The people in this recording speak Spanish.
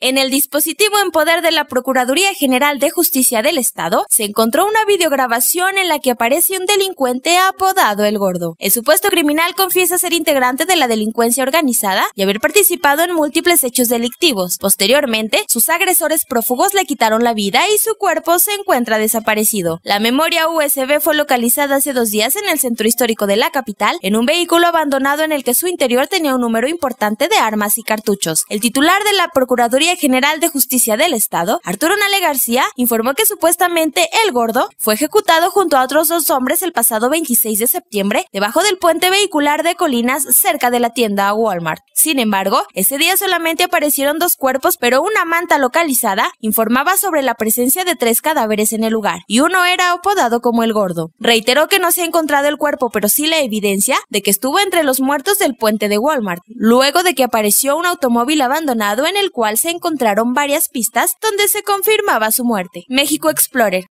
En el dispositivo en poder de la Procuraduría General de Justicia del Estado se encontró una videograbación en la que aparece un delincuente apodado El Gordo. El supuesto criminal confiesa ser integrante de la delincuencia organizada y haber participado en múltiples hechos delictivos. Posteriormente, sus agresores prófugos le quitaron la vida y su cuerpo se encuentra desaparecido. La memoria USB fue localizada hace dos días en el centro histórico de la capital, en un vehículo abandonado en el que su interior tenía un número importante de armas y cartuchos. El titular de la Procuraduría General de Justicia del Estado, Arturo Nale García, informó que supuestamente el gordo fue ejecutado junto a otros dos hombres el pasado 26 de septiembre debajo del puente vehicular de Colinas cerca de la tienda Walmart. Sin embargo, ese día solamente aparecieron dos cuerpos, pero una manta localizada informaba sobre la presencia de tres cadáveres en el lugar, y uno era apodado como el gordo. Reiteró que no se ha encontrado el cuerpo, pero sí la evidencia de que estuvo entre los muertos del puente de Walmart, luego de que apareció un automóvil abandonado en el cual se encontraron varias pistas donde se confirmaba su muerte. México Explorer.